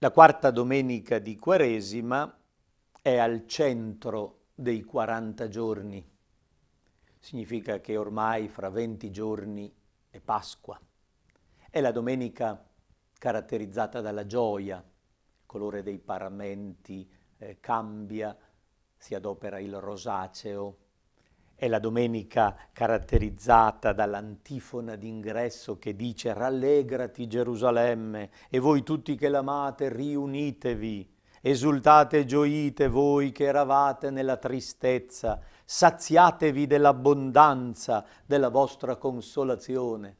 La quarta domenica di Quaresima è al centro dei 40 giorni. Significa che ormai fra 20 giorni è Pasqua. È la domenica caratterizzata dalla gioia, il colore dei paramenti eh, cambia, si adopera il rosaceo, è la domenica caratterizzata dall'antifona d'ingresso che dice Rallegrati Gerusalemme e voi tutti che l'amate riunitevi, esultate e gioite voi che eravate nella tristezza, saziatevi dell'abbondanza della vostra consolazione.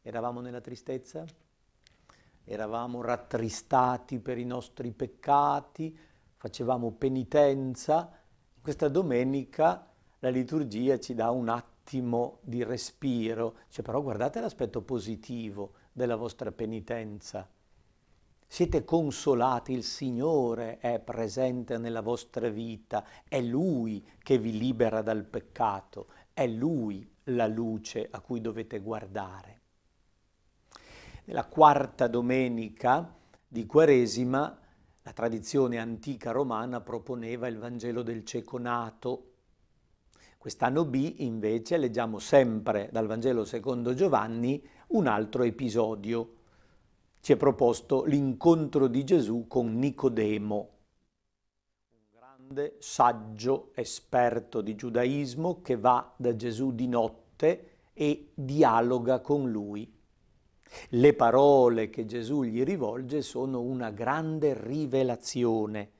Eravamo nella tristezza? Eravamo rattristati per i nostri peccati, facevamo penitenza. Questa domenica la liturgia ci dà un attimo di respiro, cioè, però guardate l'aspetto positivo della vostra penitenza. Siete consolati, il Signore è presente nella vostra vita, è Lui che vi libera dal peccato, è Lui la luce a cui dovete guardare. Nella quarta domenica di Quaresima la tradizione antica romana proponeva il Vangelo del cieco nato, Quest'anno B invece leggiamo sempre dal Vangelo secondo Giovanni un altro episodio. Ci è proposto l'incontro di Gesù con Nicodemo, un grande saggio esperto di giudaismo che va da Gesù di notte e dialoga con lui. Le parole che Gesù gli rivolge sono una grande rivelazione.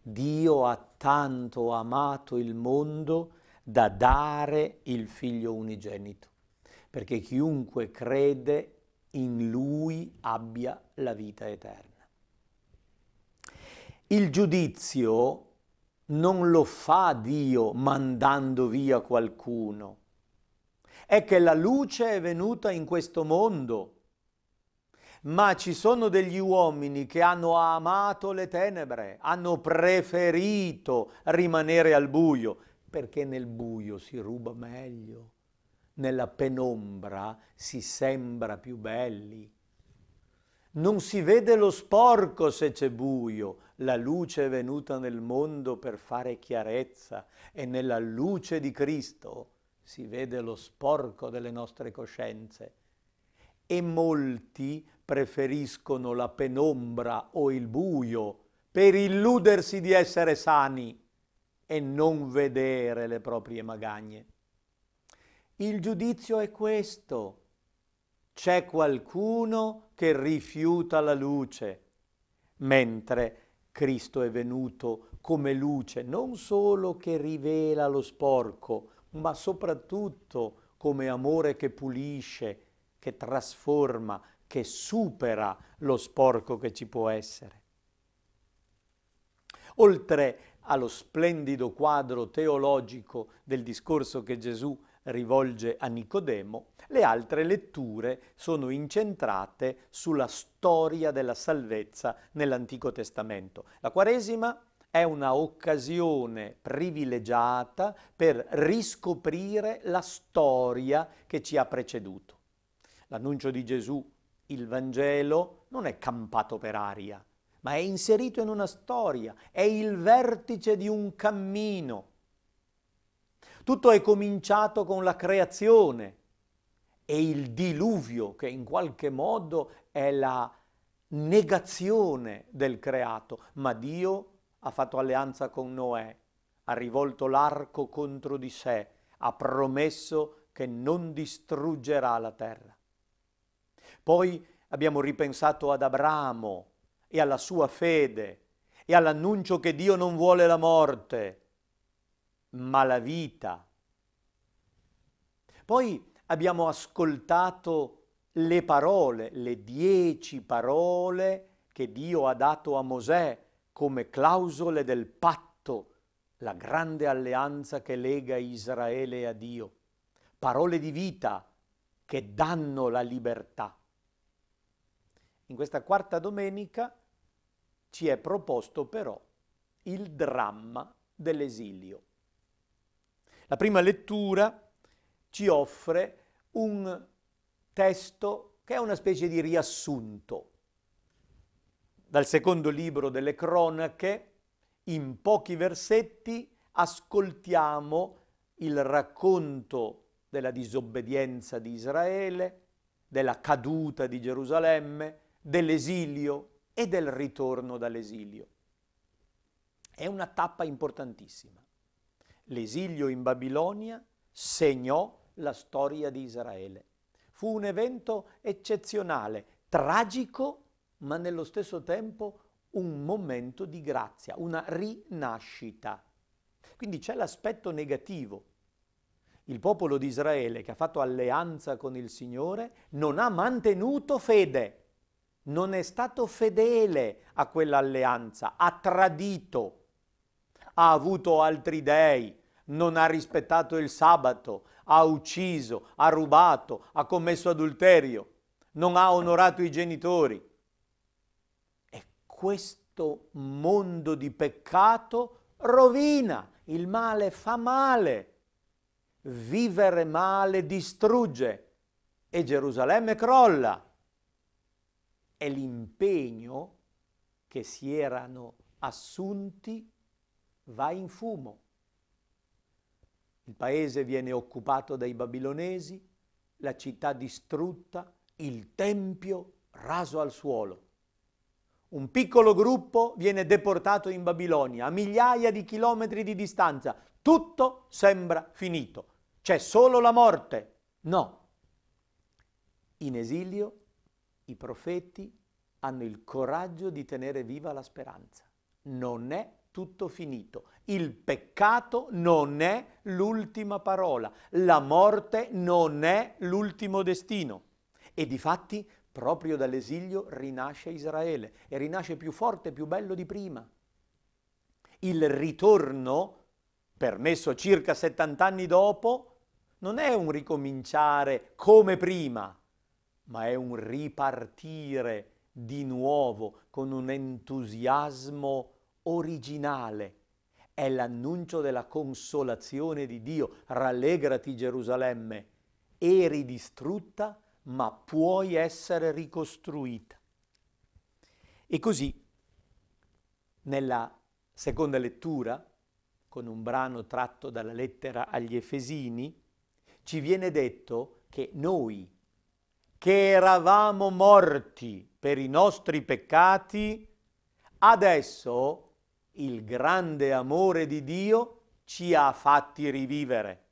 Dio ha tanto amato il mondo da dare il figlio unigenito, perché chiunque crede in lui abbia la vita eterna. Il giudizio non lo fa Dio mandando via qualcuno, è che la luce è venuta in questo mondo, ma ci sono degli uomini che hanno amato le tenebre, hanno preferito rimanere al buio perché nel buio si ruba meglio, nella penombra si sembra più belli. Non si vede lo sporco se c'è buio, la luce è venuta nel mondo per fare chiarezza e nella luce di Cristo si vede lo sporco delle nostre coscienze. E molti preferiscono la penombra o il buio per illudersi di essere sani e non vedere le proprie magagne. Il giudizio è questo. C'è qualcuno che rifiuta la luce, mentre Cristo è venuto come luce, non solo che rivela lo sporco, ma soprattutto come amore che pulisce, che trasforma, che supera lo sporco che ci può essere. Oltre allo splendido quadro teologico del discorso che Gesù rivolge a Nicodemo, le altre letture sono incentrate sulla storia della salvezza nell'Antico Testamento. La Quaresima è una occasione privilegiata per riscoprire la storia che ci ha preceduto. L'annuncio di Gesù, il Vangelo, non è campato per aria, ma è inserito in una storia, è il vertice di un cammino. Tutto è cominciato con la creazione e il diluvio, che in qualche modo è la negazione del creato, ma Dio ha fatto alleanza con Noè, ha rivolto l'arco contro di sé, ha promesso che non distruggerà la terra. Poi abbiamo ripensato ad Abramo, e alla sua fede e all'annuncio che Dio non vuole la morte, ma la vita. Poi abbiamo ascoltato le parole, le dieci parole che Dio ha dato a Mosè come clausole del patto, la grande alleanza che lega Israele a Dio. Parole di vita che danno la libertà. In questa quarta domenica ci è proposto però il dramma dell'esilio. La prima lettura ci offre un testo che è una specie di riassunto. Dal secondo libro delle cronache, in pochi versetti, ascoltiamo il racconto della disobbedienza di Israele, della caduta di Gerusalemme, dell'esilio e del ritorno dall'esilio. È una tappa importantissima. L'esilio in Babilonia segnò la storia di Israele. Fu un evento eccezionale, tragico, ma nello stesso tempo un momento di grazia, una rinascita. Quindi c'è l'aspetto negativo. Il popolo di Israele che ha fatto alleanza con il Signore non ha mantenuto fede non è stato fedele a quell'alleanza, ha tradito, ha avuto altri dei, non ha rispettato il sabato, ha ucciso, ha rubato, ha commesso adulterio, non ha onorato i genitori. E questo mondo di peccato rovina, il male fa male, vivere male distrugge e Gerusalemme crolla è l'impegno che si erano assunti va in fumo. Il paese viene occupato dai babilonesi, la città distrutta, il tempio raso al suolo. Un piccolo gruppo viene deportato in Babilonia a migliaia di chilometri di distanza. Tutto sembra finito. C'è solo la morte. No. In esilio i profeti hanno il coraggio di tenere viva la speranza. Non è tutto finito. Il peccato non è l'ultima parola, la morte non è l'ultimo destino. E difatti proprio dall'esilio rinasce Israele e rinasce più forte, e più bello di prima. Il ritorno, permesso circa 70 anni dopo, non è un ricominciare come prima, ma è un ripartire di nuovo con un entusiasmo originale. È l'annuncio della consolazione di Dio. Rallegrati Gerusalemme, eri distrutta, ma puoi essere ricostruita. E così, nella seconda lettura, con un brano tratto dalla lettera agli Efesini, ci viene detto che noi, che eravamo morti per i nostri peccati, adesso il grande amore di Dio ci ha fatti rivivere.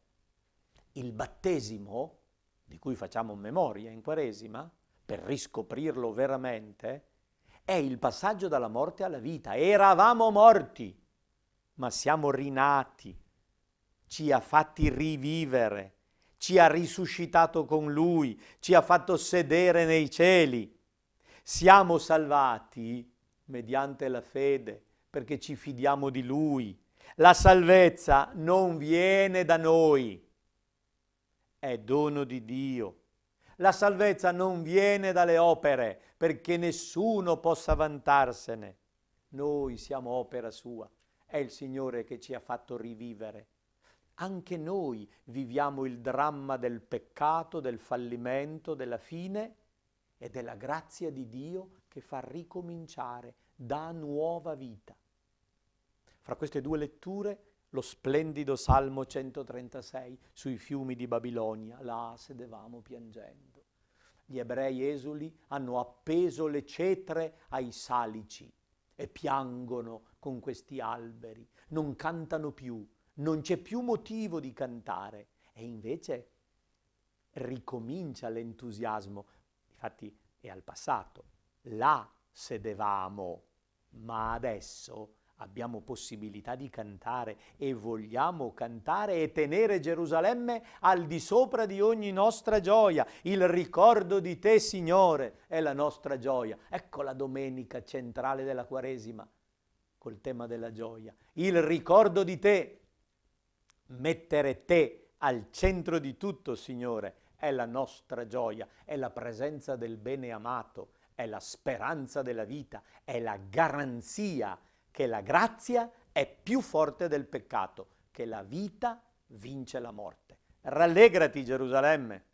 Il battesimo, di cui facciamo memoria in Quaresima, per riscoprirlo veramente, è il passaggio dalla morte alla vita. Eravamo morti, ma siamo rinati, ci ha fatti rivivere ci ha risuscitato con Lui, ci ha fatto sedere nei cieli. Siamo salvati mediante la fede, perché ci fidiamo di Lui. La salvezza non viene da noi, è dono di Dio. La salvezza non viene dalle opere, perché nessuno possa vantarsene. Noi siamo opera sua, è il Signore che ci ha fatto rivivere. Anche noi viviamo il dramma del peccato, del fallimento, della fine e della grazia di Dio che fa ricominciare, dà nuova vita. Fra queste due letture lo splendido Salmo 136 sui fiumi di Babilonia, là sedevamo piangendo. Gli ebrei esuli hanno appeso le cetre ai salici e piangono con questi alberi, non cantano più, non c'è più motivo di cantare e invece ricomincia l'entusiasmo. Infatti è al passato, là sedevamo, ma adesso abbiamo possibilità di cantare e vogliamo cantare e tenere Gerusalemme al di sopra di ogni nostra gioia. Il ricordo di te, Signore, è la nostra gioia. Ecco la domenica centrale della Quaresima col tema della gioia. Il ricordo di te Mettere te al centro di tutto, Signore, è la nostra gioia, è la presenza del bene amato, è la speranza della vita, è la garanzia che la grazia è più forte del peccato, che la vita vince la morte. Rallegrati Gerusalemme!